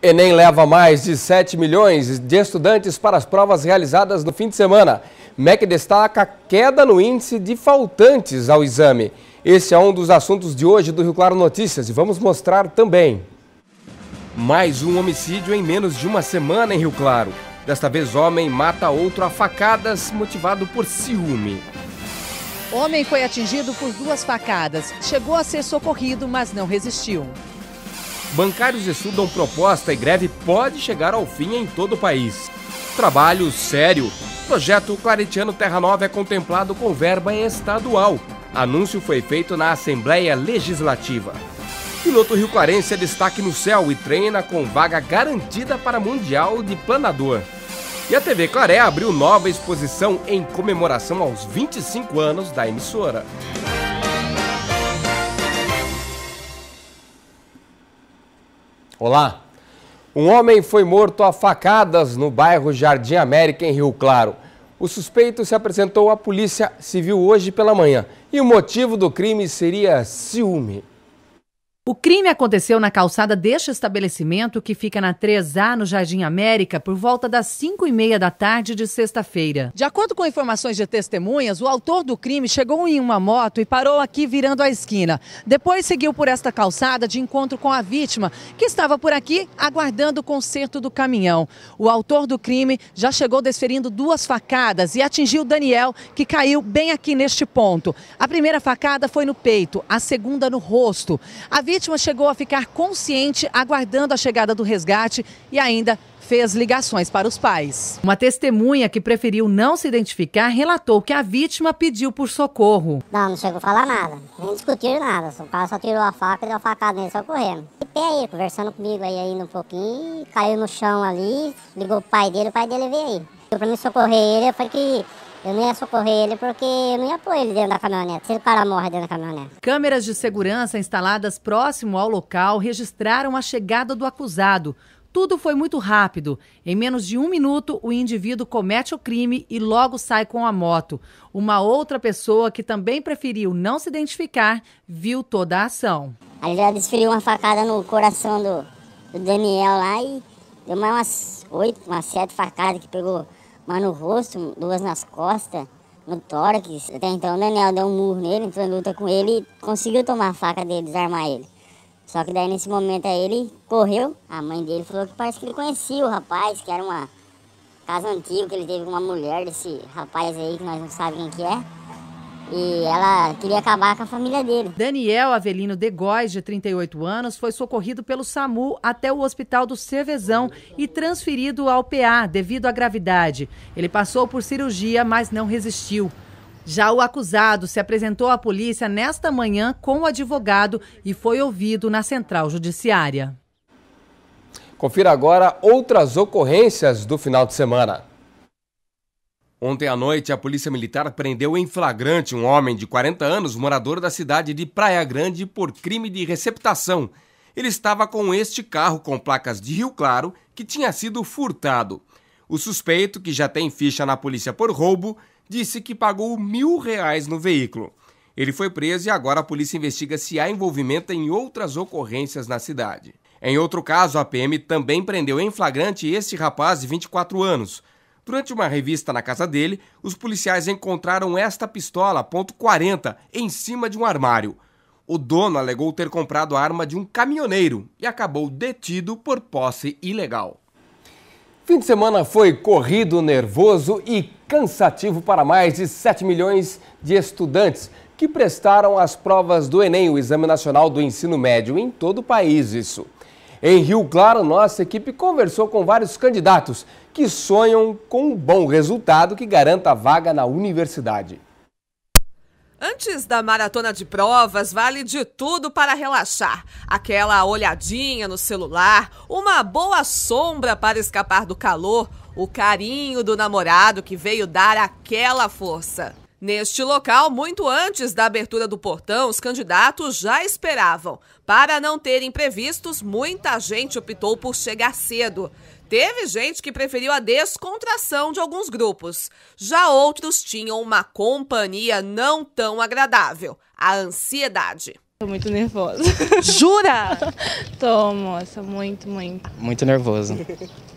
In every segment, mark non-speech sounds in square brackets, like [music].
Enem leva mais de 7 milhões de estudantes para as provas realizadas no fim de semana. MEC destaca a queda no índice de faltantes ao exame. Esse é um dos assuntos de hoje do Rio Claro Notícias e vamos mostrar também. Mais um homicídio em menos de uma semana em Rio Claro. Desta vez, homem mata outro a facadas, motivado por ciúme. Homem foi atingido por duas facadas. Chegou a ser socorrido, mas não resistiu. Bancários estudam proposta e greve pode chegar ao fim em todo o país. Trabalho sério. Projeto Claretiano Terra Nova é contemplado com verba estadual. Anúncio foi feito na Assembleia Legislativa. Piloto Rio Clarense é destaque no céu e treina com vaga garantida para Mundial de Planador. E a TV Claré abriu nova exposição em comemoração aos 25 anos da emissora. Olá. Um homem foi morto a facadas no bairro Jardim América, em Rio Claro. O suspeito se apresentou à Polícia Civil hoje pela manhã e o motivo do crime seria ciúme. O crime aconteceu na calçada deste estabelecimento, que fica na 3A, no Jardim América, por volta das 5 e meia da tarde de sexta-feira. De acordo com informações de testemunhas, o autor do crime chegou em uma moto e parou aqui virando a esquina. Depois seguiu por esta calçada de encontro com a vítima, que estava por aqui aguardando o conserto do caminhão. O autor do crime já chegou desferindo duas facadas e atingiu Daniel, que caiu bem aqui neste ponto. A primeira facada foi no peito, a segunda no rosto. A vítima vítima chegou a ficar consciente aguardando a chegada do resgate e ainda fez ligações para os pais. Uma testemunha que preferiu não se identificar relatou que a vítima pediu por socorro. Não, não chegou a falar nada, nem discutir nada. O cara só tirou a faca e deu a facada nele, só correndo. E pé aí, conversando comigo aí ainda um pouquinho, caiu no chão ali, ligou pro pai dele, o pai dele veio aí. Para me socorrer ele, eu falei que eu não ia socorrer ele porque eu não ia pôr ele dentro da caminhonete, se ele parar morre dentro da caminhonete. Câmeras de segurança instaladas próximo ao local registraram a chegada do acusado. Tudo foi muito rápido. Em menos de um minuto, o indivíduo comete o crime e logo sai com a moto. Uma outra pessoa que também preferiu não se identificar viu toda a ação. Ele já desferiu uma facada no coração do, do Daniel lá e deu mais umas oito, umas sete facadas que pegou mas no rosto, duas nas costas, no tórax. Até então o Daniel deu um murro nele, entrou em luta com ele e conseguiu tomar a faca dele, desarmar ele. Só que daí nesse momento aí ele correu, a mãe dele falou que parece que ele conhecia o rapaz, que era uma casa antiga que ele teve com uma mulher desse rapaz aí que nós não sabemos quem que é e ela queria acabar com a família dele. Daniel Avelino de Góes, de 38 anos, foi socorrido pelo SAMU até o hospital do Cervezão e transferido ao PA devido à gravidade. Ele passou por cirurgia, mas não resistiu. Já o acusado se apresentou à polícia nesta manhã com o advogado e foi ouvido na central judiciária. Confira agora outras ocorrências do final de semana. Ontem à noite, a Polícia Militar prendeu em flagrante um homem de 40 anos, morador da cidade de Praia Grande, por crime de receptação. Ele estava com este carro com placas de Rio Claro que tinha sido furtado. O suspeito, que já tem ficha na polícia por roubo, disse que pagou mil reais no veículo. Ele foi preso e agora a polícia investiga se há envolvimento em outras ocorrências na cidade. Em outro caso, a PM também prendeu em flagrante este rapaz de 24 anos. Durante uma revista na casa dele, os policiais encontraram esta pistola .40 em cima de um armário. O dono alegou ter comprado a arma de um caminhoneiro e acabou detido por posse ilegal. Fim de semana foi corrido, nervoso e cansativo para mais de 7 milhões de estudantes que prestaram as provas do Enem, o Exame Nacional do Ensino Médio, em todo o país, isso. Em Rio Claro, nossa equipe conversou com vários candidatos que sonham com um bom resultado que garanta a vaga na universidade. Antes da maratona de provas, vale de tudo para relaxar. Aquela olhadinha no celular, uma boa sombra para escapar do calor, o carinho do namorado que veio dar aquela força. Neste local, muito antes da abertura do portão, os candidatos já esperavam. Para não terem previstos, muita gente optou por chegar cedo. Teve gente que preferiu a descontração de alguns grupos. Já outros tinham uma companhia não tão agradável a ansiedade. Tô muito nervosa. Jura? [laughs] Tô, moça, muito, muito. Muito nervosa.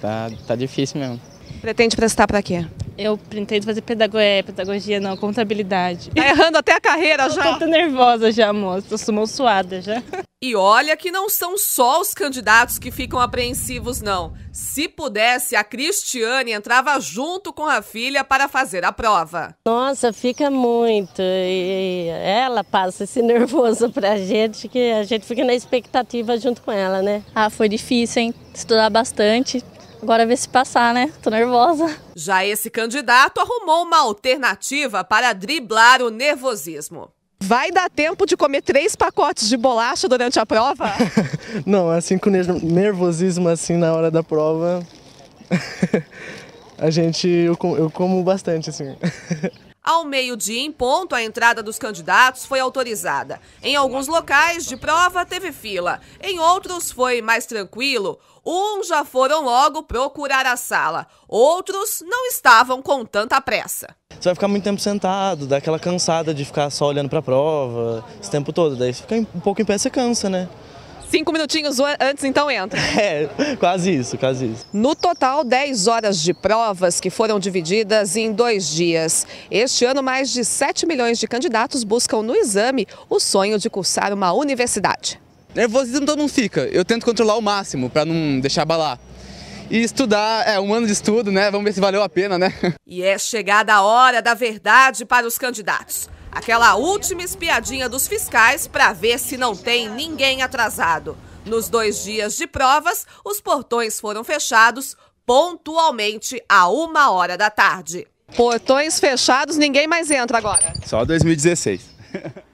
Tá, tá difícil mesmo. Pretende prestar para quê? Eu pretendo fazer pedagogia, é, pedagogia não, contabilidade. Tá errando até a carreira já? Eu tô nervosa já, moça. Eu sou suada já. E olha que não são só os candidatos que ficam apreensivos, não. Se pudesse, a Cristiane entrava junto com a filha para fazer a prova. Nossa, fica muito. E ela passa esse nervoso pra gente, que a gente fica na expectativa junto com ela, né? Ah, foi difícil, hein? Estudar bastante, Agora vê se passar, né? Tô nervosa. Já esse candidato arrumou uma alternativa para driblar o nervosismo. Vai dar tempo de comer três pacotes de bolacha durante a prova? [laughs] não, assim com nervosismo assim na hora da prova. [laughs] a gente eu, eu como bastante assim. [laughs] Ao meio-dia em ponto, a entrada dos candidatos foi autorizada. Em alguns locais de prova teve fila, em outros foi mais tranquilo. Uns já foram logo procurar a sala, outros não estavam com tanta pressa. Você vai ficar muito tempo sentado, dá aquela cansada de ficar só olhando para a prova, esse tempo todo. Daí você fica um pouco em pé, você cansa, né? Cinco minutinhos antes, então entra. [laughs] É, quase isso, quase isso. No total, 10 horas de provas que foram divididas em dois dias. Este ano, mais de 7 milhões de candidatos buscam no exame o sonho de cursar uma universidade. Nervosismo todo mundo fica. Eu tento controlar o máximo para não deixar abalar. E estudar, é, um ano de estudo, né? Vamos ver se valeu a pena, né? [laughs] E é chegada a hora da verdade para os candidatos. Aquela última espiadinha dos fiscais para ver se não tem ninguém atrasado. Nos dois dias de provas, os portões foram fechados pontualmente a uma hora da tarde. Portões fechados, ninguém mais entra agora. Só 2016. [laughs]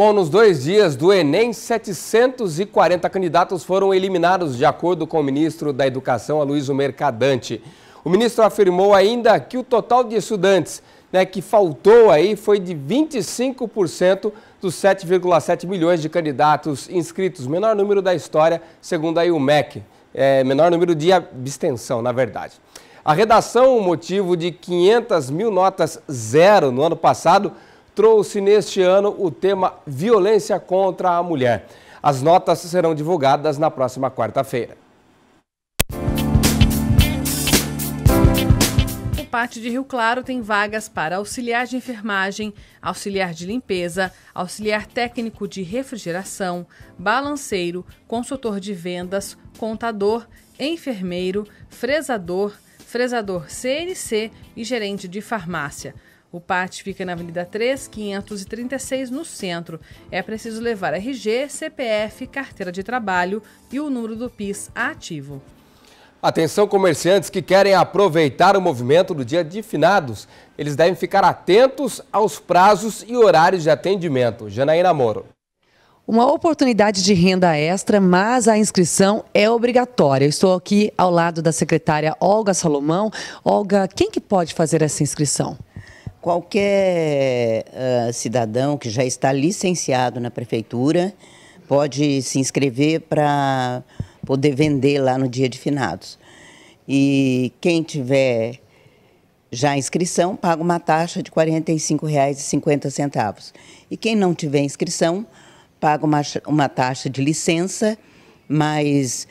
Bom, nos dois dias do Enem, 740 candidatos foram eliminados, de acordo com o ministro da Educação, Aloysio Mercadante. O ministro afirmou ainda que o total de estudantes né, que faltou aí foi de 25% dos 7,7 milhões de candidatos inscritos, menor número da história, segundo o MEC. é, menor número de abstenção, na verdade. A redação, o motivo de 500 mil notas zero no ano passado, trouxe neste ano o tema Violência contra a Mulher. As notas serão divulgadas na próxima quarta-feira. O Pátio de Rio Claro tem vagas para auxiliar de enfermagem, auxiliar de limpeza, auxiliar técnico de refrigeração, balanceiro, consultor de vendas, contador, enfermeiro, fresador, fresador CNC e gerente de farmácia. O PAT fica na Avenida 3536, no centro. É preciso levar RG, CPF, carteira de trabalho e o número do PIS ativo. Atenção comerciantes que querem aproveitar o movimento do dia de finados. Eles devem ficar atentos aos prazos e horários de atendimento. Janaína Moro. Uma oportunidade de renda extra, mas a inscrição é obrigatória. estou aqui ao lado da secretária Olga Salomão. Olga, quem que pode fazer essa inscrição? Qualquer uh, cidadão que já está licenciado na prefeitura pode se inscrever para poder vender lá no dia de finados. E quem tiver já inscrição paga uma taxa de R$ 45,50. E quem não tiver inscrição paga uma, uma taxa de licença mais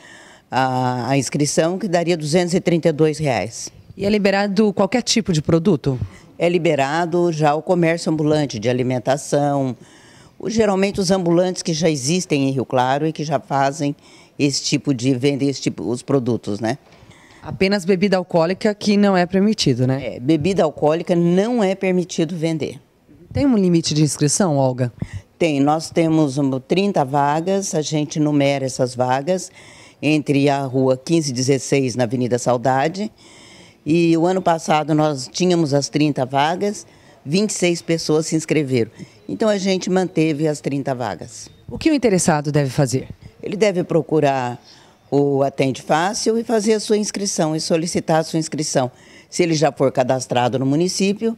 a, a inscrição, que daria R$ 232. Reais. E é liberado qualquer tipo de produto? é liberado já o comércio ambulante de alimentação, geralmente os ambulantes que já existem em Rio Claro e que já fazem esse tipo de venda, esse tipo os produtos, né? Apenas bebida alcoólica que não é permitido, né? É, bebida alcoólica não é permitido vender. Tem um limite de inscrição, Olga? Tem, nós temos 30 vagas, a gente numera essas vagas entre a rua 1516 na Avenida Saudade e o ano passado nós tínhamos as 30 vagas, 26 pessoas se inscreveram. Então a gente manteve as 30 vagas. O que o interessado deve fazer? Ele deve procurar o Atende Fácil e fazer a sua inscrição e solicitar a sua inscrição. Se ele já for cadastrado no município,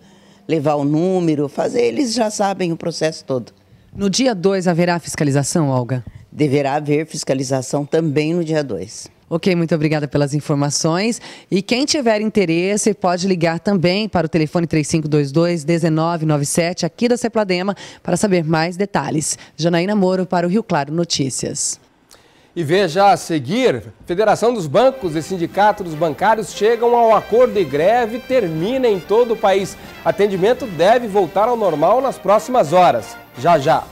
levar o número, fazer, eles já sabem o processo todo. No dia 2 haverá fiscalização, Olga? Deverá haver fiscalização também no dia 2. Ok, muito obrigada pelas informações. E quem tiver interesse pode ligar também para o telefone 3522-1997 aqui da Cepladema para saber mais detalhes. Janaína Moro para o Rio Claro Notícias. E veja a seguir, Federação dos Bancos e Sindicato dos Bancários chegam ao acordo de greve termina em todo o país. Atendimento deve voltar ao normal nas próximas horas. Já já.